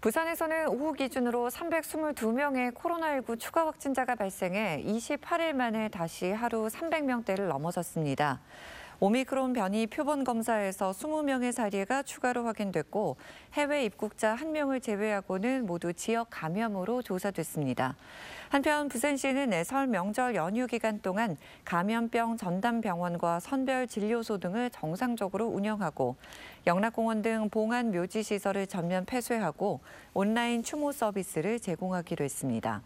부산에서는 오후 기준으로 322명의 코로나19 추가 확진자가 발생해 28일 만에 다시 하루 300명대를 넘어섰습니다. 오미크론 변이 표본 검사에서 20명의 사례가 추가로 확인됐고 해외 입국자 1명을 제외하고는 모두 지역 감염으로 조사됐습니다. 한편 부산시는 설 명절 연휴 기간 동안 감염병 전담 병원과 선별 진료소 등을 정상적으로 운영하고 영락공원 등 봉안 묘지 시설을 전면 폐쇄하고 온라인 추모 서비스를 제공하기로 했습니다.